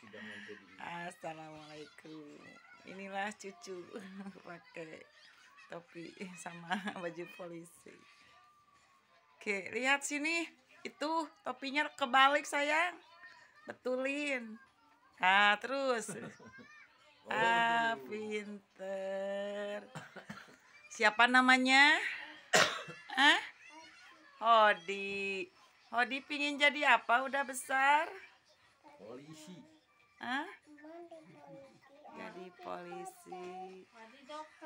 sudah menjadi Assalamualaikum inilah cucu pakai topi sama baju polisi oke lihat sini itu topinya kebalik sayang betulin ah terus ah pinter siapa namanya ah Hodi Hodi pingin jadi apa udah besar polisi Hah? Jadi polisi.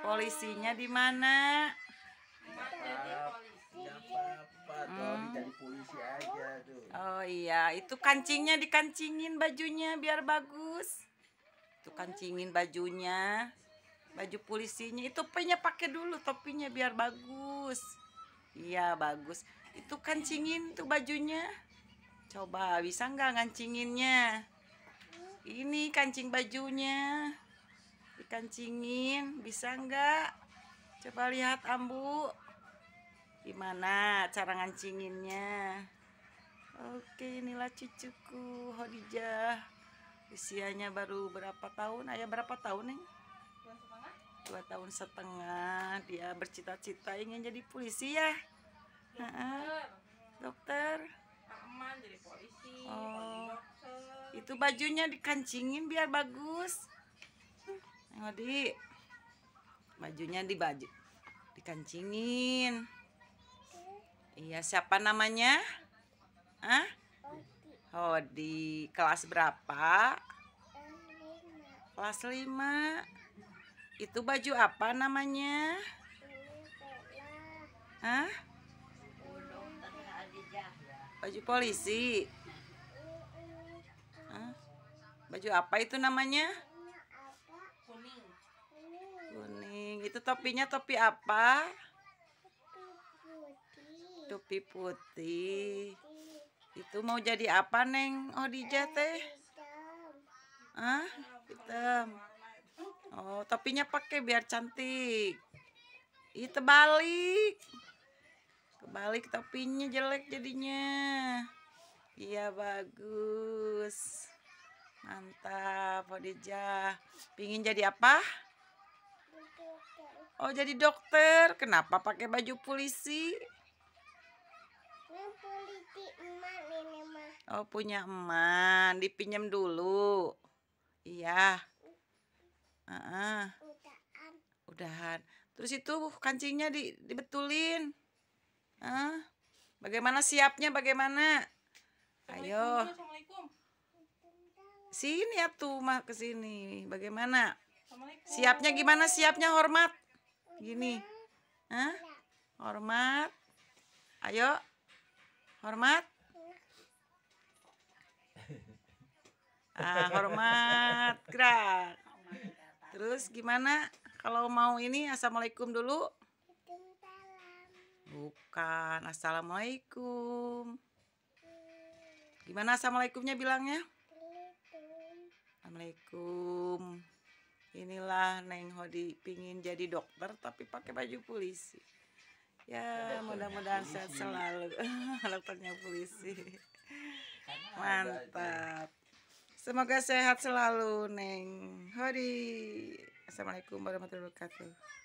Polisinya di mana? Oh iya, itu kancingnya dikancingin bajunya biar bagus. Itu kancingin bajunya. Baju polisinya itu topinya pakai dulu topinya biar bagus. Iya, bagus. Itu kancingin tuh bajunya. Coba bisa nggak ngancinginnya? ini kancing bajunya dikancingin bisa enggak coba lihat ambu gimana cara ngancinginnya oke inilah cucuku Khadijah usianya baru berapa tahun ayah berapa tahun nih dua tahun setengah dia bercita-cita ingin jadi polisi ya, ya nah, dokter. itu bajunya dikancingin biar bagus Ayo di bajunya di baju dikancingin iya siapa namanya ah Hodi kelas berapa kelas lima. itu baju apa namanya ah baju polisi Baju apa itu namanya? Kuning. Kuning. Itu topinya topi apa? Topi putih. Itu mau jadi apa, Neng? Oh, dijate? teh. Ah, hitam. Oh, topinya pakai biar cantik. Ih, terbalik. Kebalik topinya jelek jadinya. Iya, bagus. Mantap, bodija, Pingin jadi apa? Oh, jadi dokter. Kenapa pakai baju polisi? Oh, punya emak. Dipinjam dulu. Iya. Uh -uh. Udahan. Terus itu kancingnya di, dibetulin. Uh. Bagaimana siapnya? Bagaimana? Ayo. Sini ya tuh mah ke sini. Bagaimana? Siapnya gimana? Siapnya hormat. Gini. Hah? Hormat. Ayo. Hormat. Ah, hormat. Gerak. Terus gimana kalau mau ini assalamualaikum dulu? Bukan assalamualaikum. Gimana assalamualaikumnya bilangnya? mau dipingin jadi dokter tapi pakai baju polisi ya mudah-mudahan sehat selalu dokternya polisi mantap semoga sehat selalu neng hari assalamualaikum warahmatullahi wabarakatuh